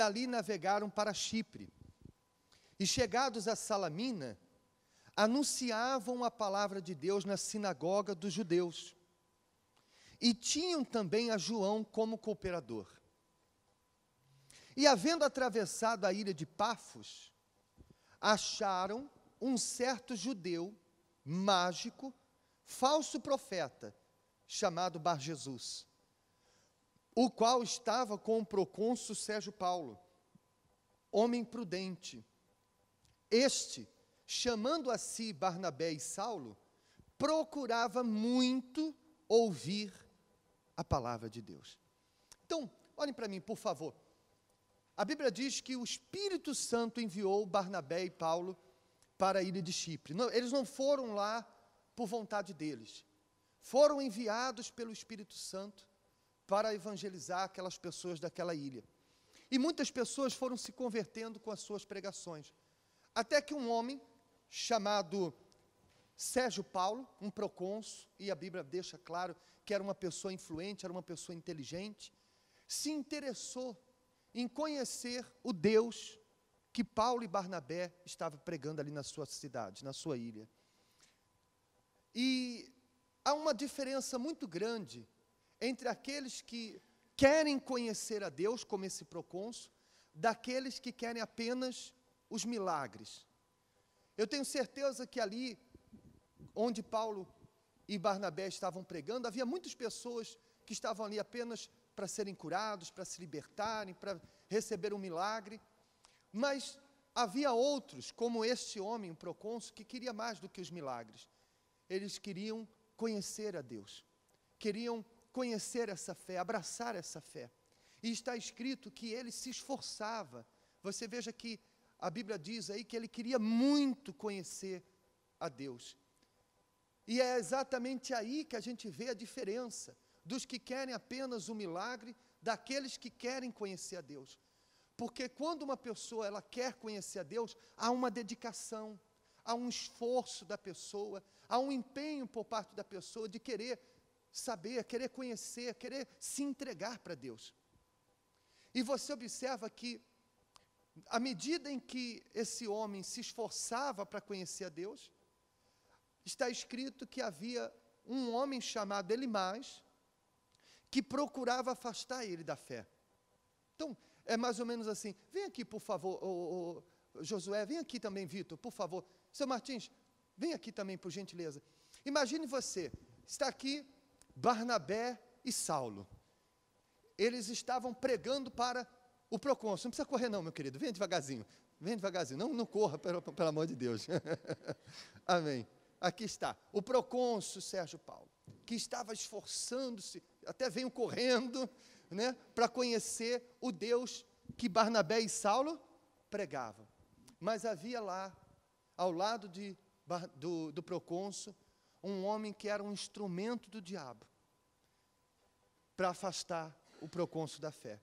Dali navegaram para Chipre. E chegados a Salamina, anunciavam a palavra de Deus na sinagoga dos judeus. E tinham também a João como cooperador. E havendo atravessado a ilha de Pafos, acharam um certo judeu mágico, falso profeta, chamado Bar Jesus o qual estava com o procônsul Sérgio Paulo, homem prudente. Este, chamando a si Barnabé e Saulo, procurava muito ouvir a palavra de Deus. Então, olhem para mim, por favor. A Bíblia diz que o Espírito Santo enviou Barnabé e Paulo para a ilha de Chipre. Não, eles não foram lá por vontade deles. Foram enviados pelo Espírito Santo para evangelizar aquelas pessoas daquela ilha. E muitas pessoas foram se convertendo com as suas pregações. Até que um homem chamado Sérgio Paulo, um procônsul, e a Bíblia deixa claro que era uma pessoa influente, era uma pessoa inteligente, se interessou em conhecer o Deus que Paulo e Barnabé estavam pregando ali na sua cidade, na sua ilha. E há uma diferença muito grande entre aqueles que querem conhecer a Deus, como esse procônsul, daqueles que querem apenas os milagres. Eu tenho certeza que ali onde Paulo e Barnabé estavam pregando, havia muitas pessoas que estavam ali apenas para serem curados, para se libertarem, para receber um milagre. Mas havia outros, como este homem, o procônsul, que queria mais do que os milagres. Eles queriam conhecer a Deus, queriam conhecer essa fé, abraçar essa fé. E está escrito que ele se esforçava. Você veja que a Bíblia diz aí que ele queria muito conhecer a Deus. E é exatamente aí que a gente vê a diferença dos que querem apenas o milagre, daqueles que querem conhecer a Deus. Porque quando uma pessoa ela quer conhecer a Deus, há uma dedicação, há um esforço da pessoa, há um empenho por parte da pessoa de querer saber, querer conhecer, querer se entregar para Deus. E você observa que, à medida em que esse homem se esforçava para conhecer a Deus, está escrito que havia um homem chamado Elimás, que procurava afastar ele da fé. Então, é mais ou menos assim: vem aqui, por favor, ô, ô, Josué, vem aqui também, Vitor, por favor. Seu Martins, vem aqui também, por gentileza. Imagine você, está aqui Barnabé e Saulo. Eles estavam pregando para o procônsul. Não precisa correr, não, meu querido. Vem devagarzinho. Vem devagarzinho. Não, não corra, pelo, pelo amor de Deus. Amém. Aqui está. O procônsul Sérgio Paulo, que estava esforçando-se, até veio correndo, né, para conhecer o Deus que Barnabé e Saulo pregavam. Mas havia lá, ao lado de, do, do procônsul, um homem que era um instrumento do diabo para afastar o procônsul da fé.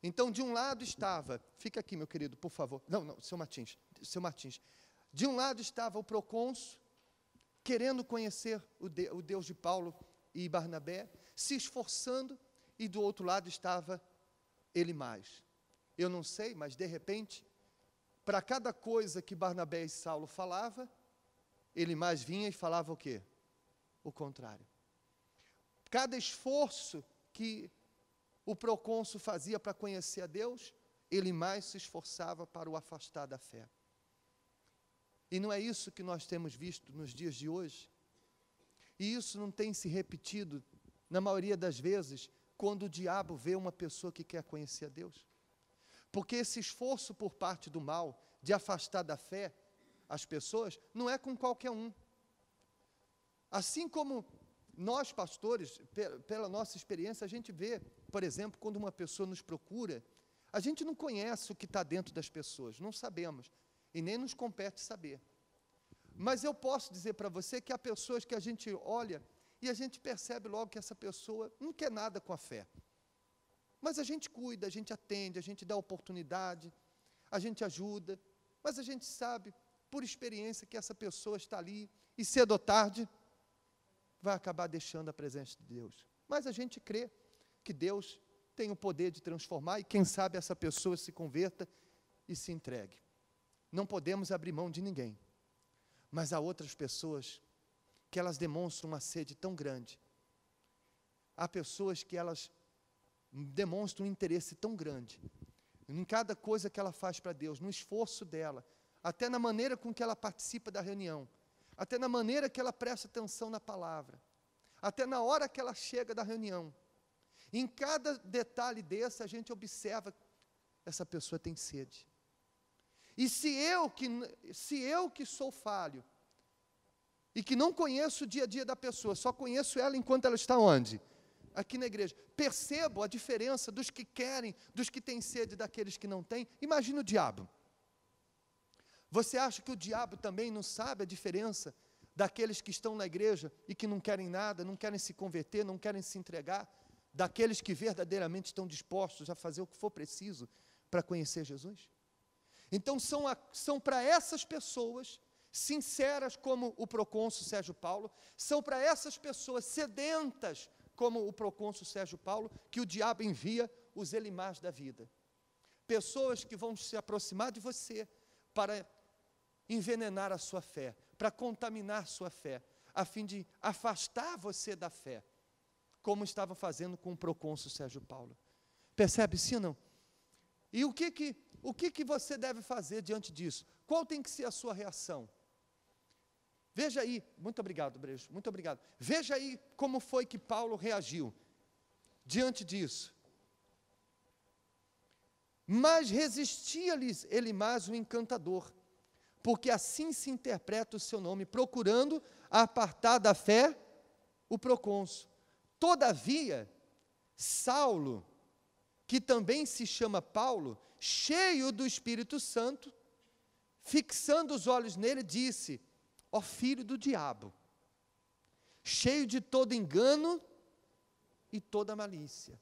Então, de um lado estava, fica aqui, meu querido, por favor. Não, não, seu Martins, seu Martins. De um lado estava o procônsul querendo conhecer o, de, o Deus de Paulo e Barnabé, se esforçando, e do outro lado estava ele mais. Eu não sei, mas de repente, para cada coisa que Barnabé e Saulo falava, ele mais vinha e falava o quê? O contrário. Cada esforço que o procônsul fazia para conhecer a Deus, ele mais se esforçava para o afastar da fé. E não é isso que nós temos visto nos dias de hoje. E isso não tem se repetido, na maioria das vezes, quando o diabo vê uma pessoa que quer conhecer a Deus. Porque esse esforço por parte do mal de afastar da fé as pessoas não é com qualquer um. Assim como nós, pastores, pela nossa experiência, a gente vê, por exemplo, quando uma pessoa nos procura, a gente não conhece o que está dentro das pessoas, não sabemos, e nem nos compete saber. Mas eu posso dizer para você que há pessoas que a gente olha e a gente percebe logo que essa pessoa não quer nada com a fé. Mas a gente cuida, a gente atende, a gente dá oportunidade, a gente ajuda, mas a gente sabe por experiência que essa pessoa está ali e cedo ou tarde vai acabar deixando a presença de Deus. Mas a gente crê que Deus tem o poder de transformar e quem sabe essa pessoa se converta e se entregue. Não podemos abrir mão de ninguém. Mas há outras pessoas que elas demonstram uma sede tão grande. Há pessoas que elas demonstram um interesse tão grande em cada coisa que ela faz para Deus, no esforço dela, até na maneira com que ela participa da reunião até na maneira que ela presta atenção na palavra, até na hora que ela chega da reunião. Em cada detalhe desse, a gente observa essa pessoa tem sede. E se eu que, se eu que sou falho, e que não conheço o dia a dia da pessoa, só conheço ela enquanto ela está onde? Aqui na igreja. Percebo a diferença dos que querem, dos que têm sede, daqueles que não têm. Imagina o diabo. Você acha que o diabo também não sabe a diferença daqueles que estão na igreja e que não querem nada, não querem se converter, não querem se entregar, daqueles que verdadeiramente estão dispostos a fazer o que for preciso para conhecer Jesus? Então, são, são para essas pessoas, sinceras como o procônsul Sérgio Paulo, são para essas pessoas sedentas como o procônsul Sérgio Paulo, que o diabo envia os elimás da vida. Pessoas que vão se aproximar de você para envenenar a sua fé, para contaminar sua fé, a fim de afastar você da fé, como estava fazendo com o procônsul Sérgio Paulo. Percebe sim não? E o que que, o que que você deve fazer diante disso? Qual tem que ser a sua reação? Veja aí, muito obrigado, Brejo, muito obrigado. Veja aí como foi que Paulo reagiu diante disso. Mas resistia-lhes ele mais o encantador, porque assim se interpreta o seu nome, procurando apartar da fé o procônsul. Todavia, Saulo, que também se chama Paulo, cheio do Espírito Santo, fixando os olhos nele, disse: Ó filho do diabo, cheio de todo engano e toda malícia,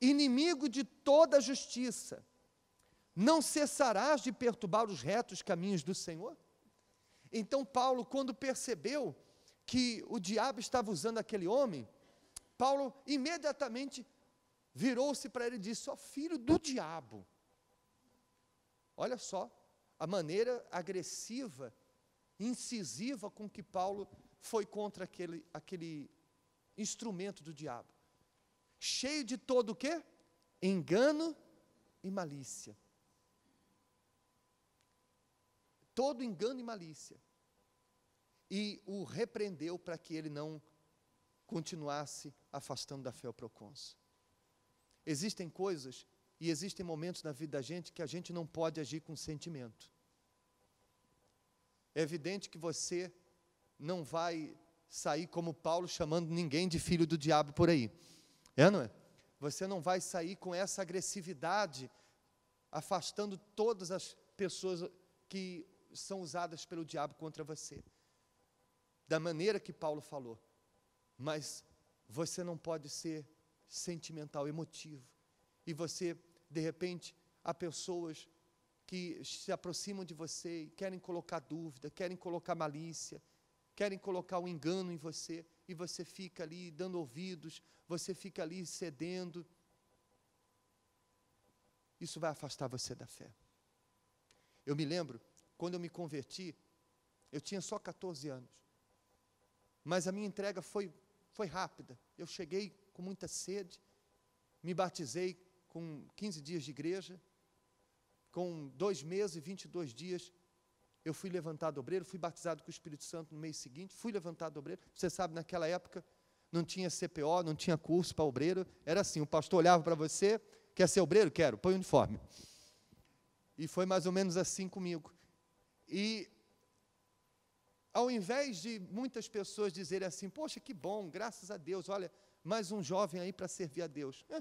inimigo de toda justiça, não cessarás de perturbar os retos caminhos do Senhor? Então, Paulo, quando percebeu que o diabo estava usando aquele homem, Paulo imediatamente virou-se para ele e disse: Ó filho do diabo. Olha só a maneira agressiva, incisiva com que Paulo foi contra aquele, aquele instrumento do diabo. Cheio de todo o quê? Engano e malícia. todo engano e malícia. E o repreendeu para que ele não continuasse afastando da fé o proconso. Existem coisas e existem momentos na vida da gente que a gente não pode agir com sentimento. É evidente que você não vai sair como Paulo chamando ninguém de filho do diabo por aí. É, não é? Você não vai sair com essa agressividade afastando todas as pessoas que são usadas pelo diabo contra você, da maneira que Paulo falou. Mas você não pode ser sentimental, emotivo. E você, de repente, há pessoas que se aproximam de você e querem colocar dúvida, querem colocar malícia, querem colocar um engano em você, e você fica ali dando ouvidos, você fica ali cedendo. Isso vai afastar você da fé. Eu me lembro quando eu me converti, eu tinha só 14 anos. Mas a minha entrega foi, foi rápida. Eu cheguei com muita sede, me batizei com 15 dias de igreja, com dois meses e 22 dias, eu fui levantado obreiro, fui batizado com o Espírito Santo no mês seguinte, fui levantado obreiro. Você sabe, naquela época não tinha CPO, não tinha curso para obreiro, era assim: o pastor olhava para você, quer ser obreiro? Quero, põe o uniforme. E foi mais ou menos assim comigo. E ao invés de muitas pessoas dizerem assim, poxa, que bom, graças a Deus, olha, mais um jovem aí para servir a Deus. É.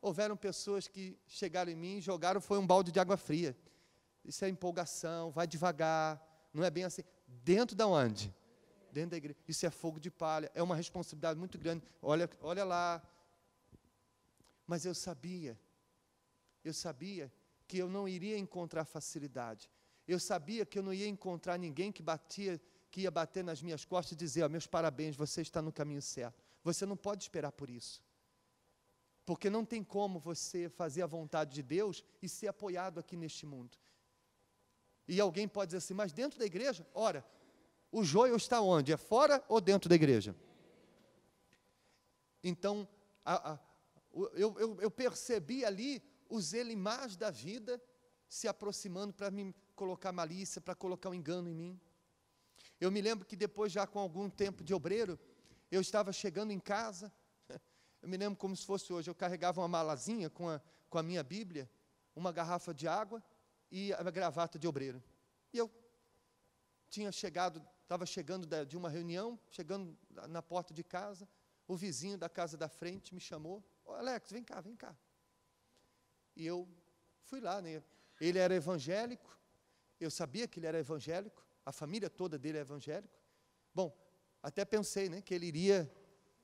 Houveram pessoas que chegaram em mim e jogaram, foi um balde de água fria. Isso é empolgação, vai devagar, não é bem assim. Dentro da onde? Dentro da igreja. Isso é fogo de palha, é uma responsabilidade muito grande. Olha, olha lá. Mas eu sabia, eu sabia que eu não iria encontrar facilidade. Eu sabia que eu não ia encontrar ninguém que batia, que ia bater nas minhas costas e dizer: oh, "Meus parabéns, você está no caminho certo". Você não pode esperar por isso. Porque não tem como você fazer a vontade de Deus e ser apoiado aqui neste mundo. E alguém pode dizer assim: "Mas dentro da igreja, ora, o joio está onde? É fora ou dentro da igreja?" Então, a, a, eu, eu, eu percebi ali os elimás da vida se aproximando para me, colocar malícia, para colocar um engano em mim. Eu me lembro que depois, já com algum tempo de obreiro, eu estava chegando em casa, eu me lembro como se fosse hoje, eu carregava uma malazinha com a, com a minha Bíblia, uma garrafa de água e a gravata de obreiro. E eu tinha chegado, estava chegando de uma reunião, chegando na porta de casa, o vizinho da casa da frente me chamou, oh, Alex, vem cá, vem cá. E eu fui lá, né? ele era evangélico, eu sabia que ele era evangélico, a família toda dele é evangélico. Bom, até pensei né, que ele iria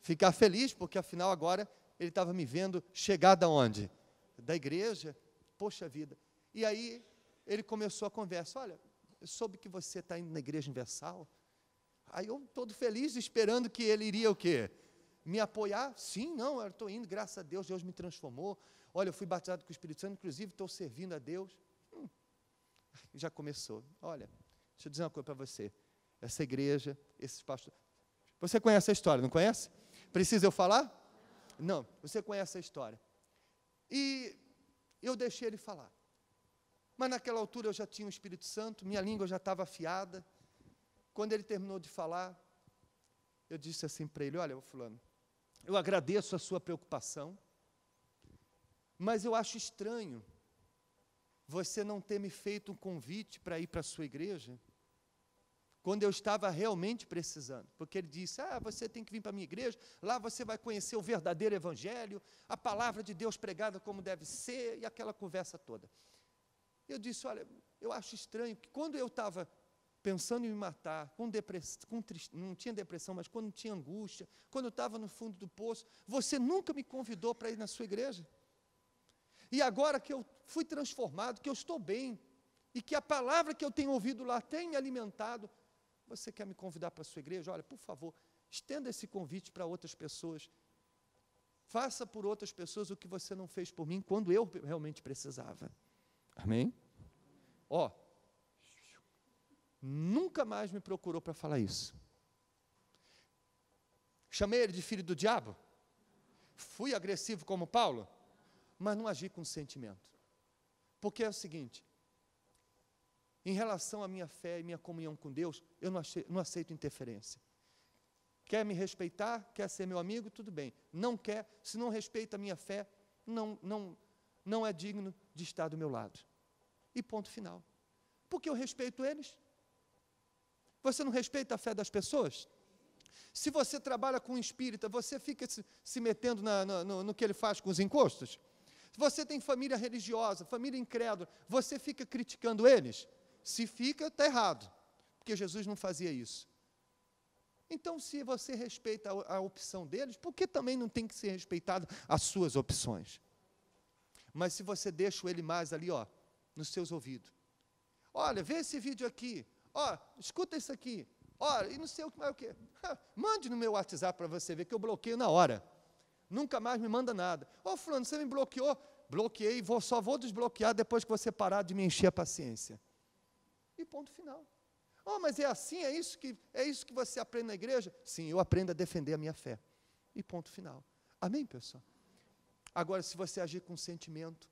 ficar feliz, porque afinal agora ele estava me vendo chegar da onde? Da igreja. Poxa vida. E aí ele começou a conversa: Olha, eu soube que você está indo na igreja universal. Aí eu todo feliz, esperando que ele iria o quê? Me apoiar? Sim, não, eu estou indo, graças a Deus, Deus me transformou. Olha, eu fui batizado com o Espírito Santo, inclusive estou servindo a Deus já começou. Olha, deixa eu dizer uma coisa para você. Essa igreja, esses pastores. Você conhece a história, não conhece? Precisa eu falar? Não, você conhece a história. E eu deixei ele falar. Mas naquela altura eu já tinha o Espírito Santo, minha língua já estava afiada. Quando ele terminou de falar, eu disse assim para ele: Olha, Fulano, eu agradeço a sua preocupação, mas eu acho estranho você não ter me feito um convite para ir para a sua igreja, quando eu estava realmente precisando, porque ele disse: Ah, você tem que vir para a minha igreja, lá você vai conhecer o verdadeiro evangelho, a palavra de Deus pregada como deve ser, e aquela conversa toda. Eu disse: Olha, eu acho estranho que quando eu estava pensando em me matar, com depressão, com não tinha depressão, mas quando tinha angústia, quando eu estava no fundo do poço, você nunca me convidou para ir na sua igreja. E agora que eu fui transformado, que eu estou bem e que a palavra que eu tenho ouvido lá tem me alimentado. Você quer me convidar para a sua igreja? Olha, por favor, estenda esse convite para outras pessoas. Faça por outras pessoas o que você não fez por mim quando eu realmente precisava. Amém? Ó, nunca mais me procurou para falar isso. Chamei ele de filho do diabo? Fui agressivo como Paulo? Mas não agi com sentimento. Porque é o seguinte: em relação à minha fé e minha comunhão com Deus, eu não, achei, não aceito interferência. Quer me respeitar, quer ser meu amigo, tudo bem. Não quer, se não respeita a minha fé, não, não, não é digno de estar do meu lado. E ponto final. Porque eu respeito eles. Você não respeita a fé das pessoas? Se você trabalha com um espírita, você fica se, se metendo na, no, no que ele faz com os encostos? Se você tem família religiosa, família incrédula, você fica criticando eles? Se fica, está errado, porque Jesus não fazia isso. Então, se você respeita a, a opção deles, por que também não tem que ser respeitado as suas opções? Mas se você deixa ele mais ali, ó, nos seus ouvidos. Olha, vê esse vídeo aqui. Ó, escuta isso aqui. Ó, e não sei o que mais o que. Mande no meu WhatsApp para você ver que eu bloqueio na hora nunca mais me manda nada. Ô oh, fulano, você me bloqueou? Bloqueei, vou, só vou desbloquear depois que você parar de me encher a paciência. E ponto final. Oh, mas é assim, é isso que é isso que você aprende na igreja? Sim, eu aprendo a defender a minha fé. E ponto final. Amém, pessoal? Agora, se você agir com sentimento,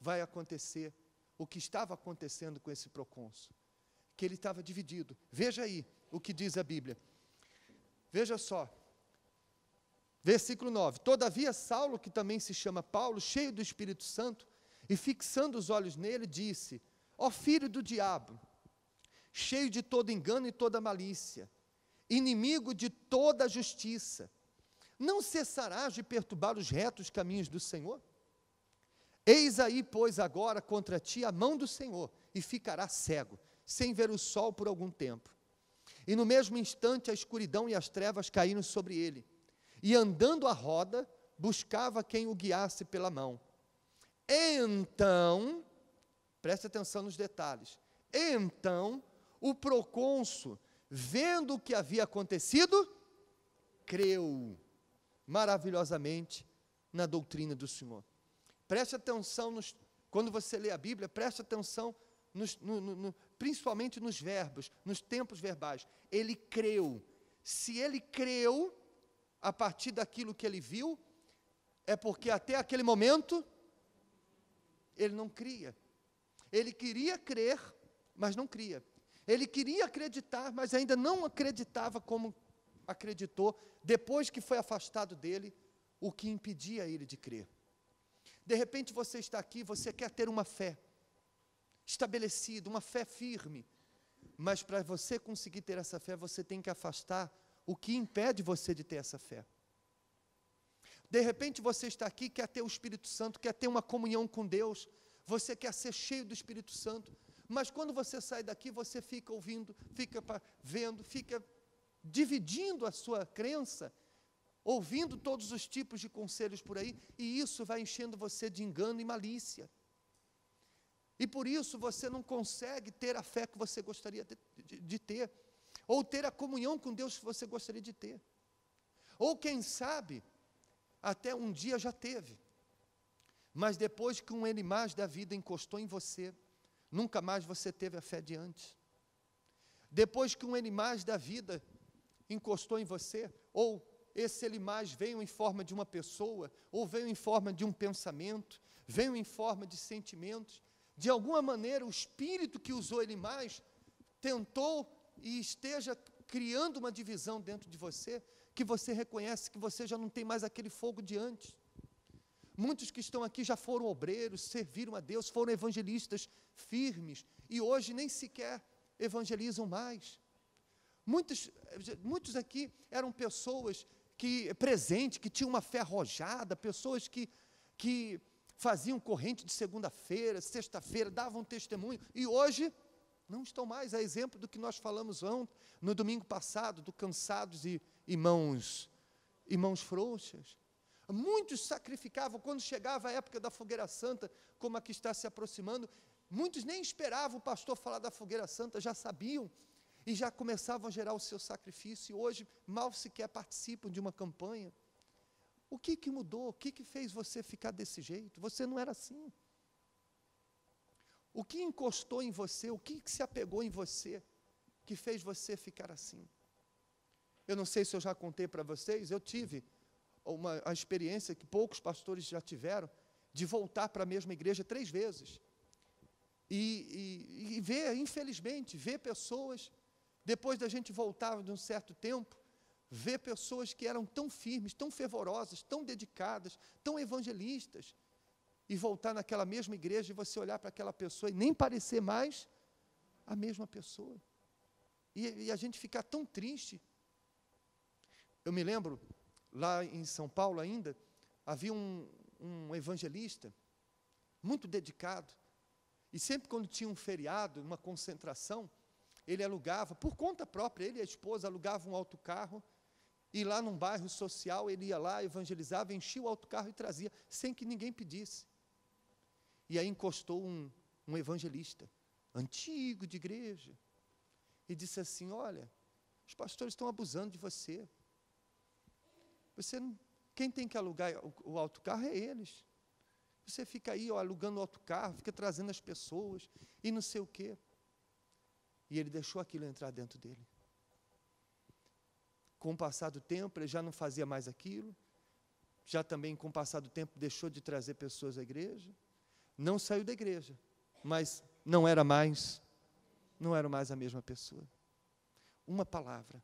vai acontecer o que estava acontecendo com esse procônsul, que ele estava dividido. Veja aí o que diz a Bíblia. Veja só, Versículo 9: Todavia, Saulo, que também se chama Paulo, cheio do Espírito Santo, e fixando os olhos nele, disse: Ó filho do diabo, cheio de todo engano e toda malícia, inimigo de toda justiça, não cessarás de perturbar os retos caminhos do Senhor? Eis aí, pois, agora contra ti a mão do Senhor, e ficarás cego, sem ver o sol por algum tempo. E no mesmo instante a escuridão e as trevas caíram sobre ele e andando à roda, buscava quem o guiasse pela mão. Então, preste atenção nos detalhes. Então, o procônsul, vendo o que havia acontecido, creu maravilhosamente na doutrina do Senhor. Preste atenção nos, quando você lê a Bíblia, preste atenção nos, no, no, principalmente nos verbos, nos tempos verbais. Ele creu. Se ele creu, a partir daquilo que ele viu, é porque até aquele momento ele não cria. Ele queria crer, mas não cria. Ele queria acreditar, mas ainda não acreditava como acreditou depois que foi afastado dele o que impedia ele de crer. De repente você está aqui, você quer ter uma fé estabelecida, uma fé firme, mas para você conseguir ter essa fé, você tem que afastar o que impede você de ter essa fé. De repente você está aqui, quer ter o Espírito Santo, quer ter uma comunhão com Deus, você quer ser cheio do Espírito Santo, mas quando você sai daqui, você fica ouvindo, fica vendo, fica dividindo a sua crença, ouvindo todos os tipos de conselhos por aí, e isso vai enchendo você de engano e malícia. E por isso você não consegue ter a fé que você gostaria de, de, de ter ou ter a comunhão com Deus que você gostaria de ter. Ou quem sabe, até um dia já teve. Mas depois que um animais da vida encostou em você, nunca mais você teve a fé de antes. Depois que um animais da vida encostou em você, ou esse animais veio em forma de uma pessoa, ou veio em forma de um pensamento, veio em forma de sentimentos, de alguma maneira o espírito que usou animais tentou e esteja criando uma divisão dentro de você, que você reconhece que você já não tem mais aquele fogo de antes. Muitos que estão aqui já foram obreiros, serviram a Deus, foram evangelistas firmes e hoje nem sequer evangelizam mais. Muitos, muitos aqui eram pessoas que presente, que tinham uma fé arrojada, pessoas que, que faziam corrente de segunda-feira, sexta-feira, davam testemunho e hoje não estão mais, a exemplo do que nós falamos ontem, no domingo passado, do cansados e, e mãos, e mãos frouxas. Muitos sacrificavam quando chegava a época da fogueira santa, como a que está se aproximando. Muitos nem esperavam o pastor falar da fogueira santa, já sabiam e já começavam a gerar o seu sacrifício. E hoje mal sequer participam de uma campanha. O que, que mudou? O que, que fez você ficar desse jeito? Você não era assim. O que encostou em você? O que se apegou em você que fez você ficar assim? Eu não sei se eu já contei para vocês, eu tive uma a experiência que poucos pastores já tiveram de voltar para a mesma igreja três vezes. E, e, e ver, infelizmente, ver pessoas, depois da gente voltar de um certo tempo, ver pessoas que eram tão firmes, tão fervorosas, tão dedicadas, tão evangelistas, e voltar naquela mesma igreja e você olhar para aquela pessoa e nem parecer mais a mesma pessoa. E, e a gente ficar tão triste. Eu me lembro, lá em São Paulo ainda, havia um, um evangelista muito dedicado. E sempre quando tinha um feriado, uma concentração, ele alugava, por conta própria, ele e a esposa alugavam um autocarro, e lá num bairro social ele ia lá, evangelizava, enchia o autocarro e trazia, sem que ninguém pedisse. E aí encostou um, um evangelista, antigo de igreja, e disse assim: Olha, os pastores estão abusando de você. Você não, quem tem que alugar o, o autocarro é eles. Você fica aí ó, alugando o autocarro, fica trazendo as pessoas e não sei o quê. E ele deixou aquilo entrar dentro dele. Com o passar do tempo, ele já não fazia mais aquilo. Já também, com o passar do tempo, deixou de trazer pessoas à igreja não saiu da igreja, mas não era mais, não era mais a mesma pessoa. Uma palavra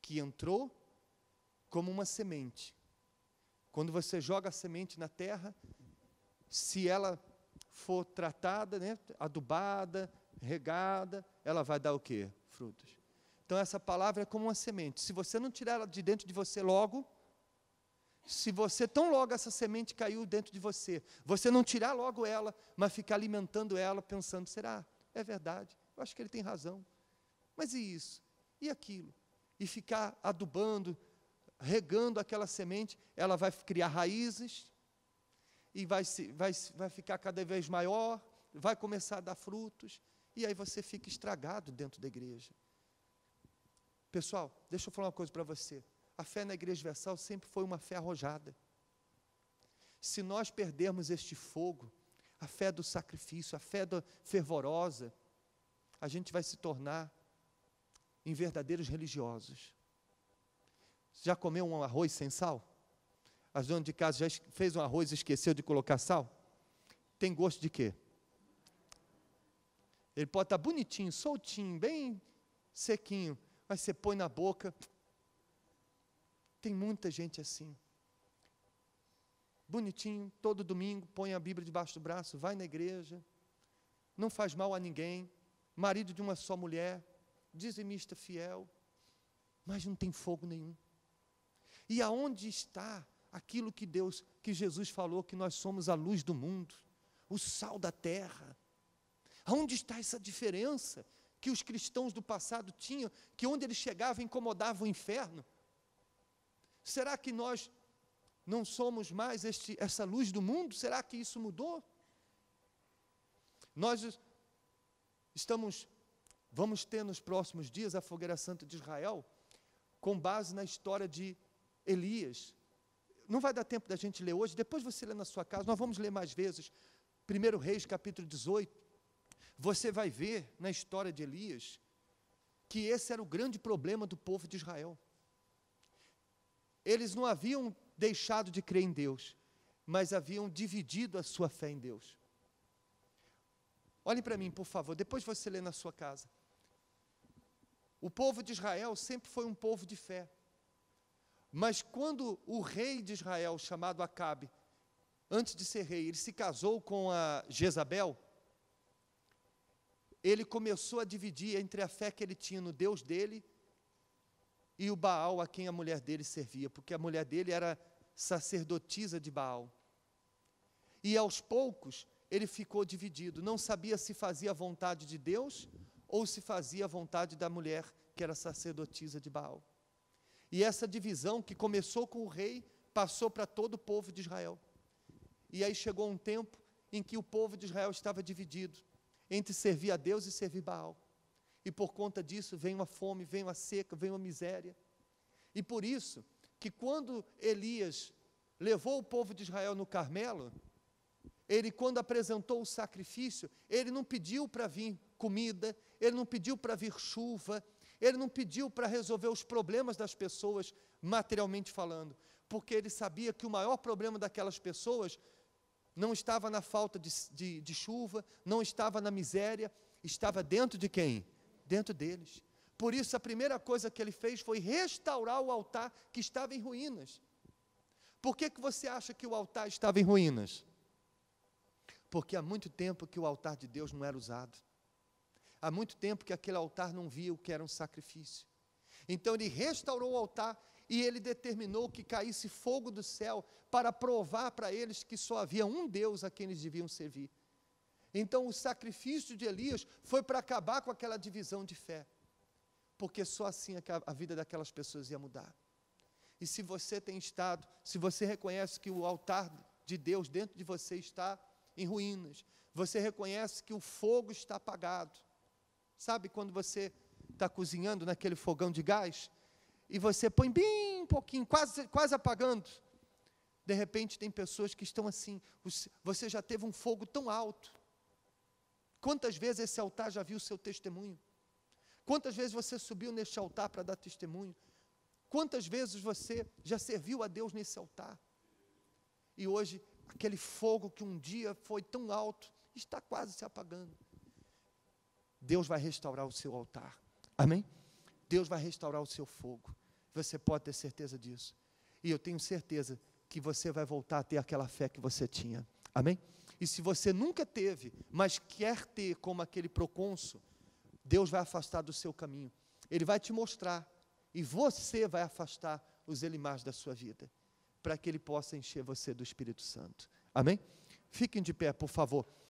que entrou como uma semente. Quando você joga a semente na terra, se ela for tratada, né, adubada, regada, ela vai dar o quê? Frutos. Então essa palavra é como uma semente. Se você não tirar ela de dentro de você logo, se você tão logo essa semente caiu dentro de você, você não tirar logo ela, mas ficar alimentando ela, pensando, será? É verdade, eu acho que ele tem razão. Mas e isso? E aquilo? E ficar adubando, regando aquela semente, ela vai criar raízes e vai, se, vai, vai ficar cada vez maior, vai começar a dar frutos, e aí você fica estragado dentro da igreja. Pessoal, deixa eu falar uma coisa para você a fé na Igreja Universal sempre foi uma fé arrojada. Se nós perdermos este fogo, a fé do sacrifício, a fé da fervorosa, a gente vai se tornar em verdadeiros religiosos. Já comeu um arroz sem sal? A dona de casa já fez um arroz e esqueceu de colocar sal? Tem gosto de quê? Ele pode estar tá bonitinho, soltinho, bem sequinho, mas você põe na boca, tem muita gente assim. Bonitinho, todo domingo põe a Bíblia debaixo do braço, vai na igreja, não faz mal a ninguém, marido de uma só mulher, dizimista fiel, mas não tem fogo nenhum. E aonde está aquilo que Deus, que Jesus falou que nós somos a luz do mundo, o sal da terra? Aonde está essa diferença que os cristãos do passado tinham, que onde eles chegavam incomodava o inferno? Será que nós não somos mais este, essa luz do mundo? Será que isso mudou? Nós estamos, vamos ter nos próximos dias a fogueira santa de Israel, com base na história de Elias. Não vai dar tempo da gente ler hoje, depois você lê na sua casa, nós vamos ler mais vezes. 1 Reis, capítulo 18. Você vai ver na história de Elias que esse era o grande problema do povo de Israel. Eles não haviam deixado de crer em Deus, mas haviam dividido a sua fé em Deus. Olhem para mim, por favor, depois você lê na sua casa. O povo de Israel sempre foi um povo de fé. Mas quando o rei de Israel, chamado Acabe, antes de ser rei, ele se casou com a Jezabel, ele começou a dividir entre a fé que ele tinha no Deus dele e o Baal a quem a mulher dele servia, porque a mulher dele era sacerdotisa de Baal. E aos poucos ele ficou dividido, não sabia se fazia a vontade de Deus ou se fazia a vontade da mulher que era sacerdotisa de Baal. E essa divisão que começou com o rei passou para todo o povo de Israel. E aí chegou um tempo em que o povo de Israel estava dividido entre servir a Deus e servir Baal. E por conta disso vem uma fome, vem uma seca, vem uma miséria. E por isso que quando Elias levou o povo de Israel no Carmelo, ele, quando apresentou o sacrifício, ele não pediu para vir comida, ele não pediu para vir chuva, ele não pediu para resolver os problemas das pessoas, materialmente falando, porque ele sabia que o maior problema daquelas pessoas não estava na falta de, de, de chuva, não estava na miséria, estava dentro de quem? dentro deles. Por isso, a primeira coisa que ele fez foi restaurar o altar que estava em ruínas. Por que, que você acha que o altar estava em ruínas? Porque há muito tempo que o altar de Deus não era usado. Há muito tempo que aquele altar não via o que era um sacrifício. Então ele restaurou o altar e ele determinou que caísse fogo do céu para provar para eles que só havia um Deus a quem eles deviam servir. Então, o sacrifício de Elias foi para acabar com aquela divisão de fé, porque só assim é a vida daquelas pessoas ia mudar. E se você tem estado, se você reconhece que o altar de Deus dentro de você está em ruínas, você reconhece que o fogo está apagado. Sabe quando você está cozinhando naquele fogão de gás e você põe bem um pouquinho, quase, quase apagando? De repente, tem pessoas que estão assim. Você já teve um fogo tão alto Quantas vezes esse altar já viu o seu testemunho? Quantas vezes você subiu neste altar para dar testemunho? Quantas vezes você já serviu a Deus nesse altar? E hoje, aquele fogo que um dia foi tão alto, está quase se apagando. Deus vai restaurar o seu altar. Amém? Deus vai restaurar o seu fogo. Você pode ter certeza disso. E eu tenho certeza que você vai voltar a ter aquela fé que você tinha. Amém? E se você nunca teve, mas quer ter como aquele procônsul, Deus vai afastar do seu caminho. Ele vai te mostrar. E você vai afastar os elimais da sua vida. Para que ele possa encher você do Espírito Santo. Amém? Fiquem de pé, por favor.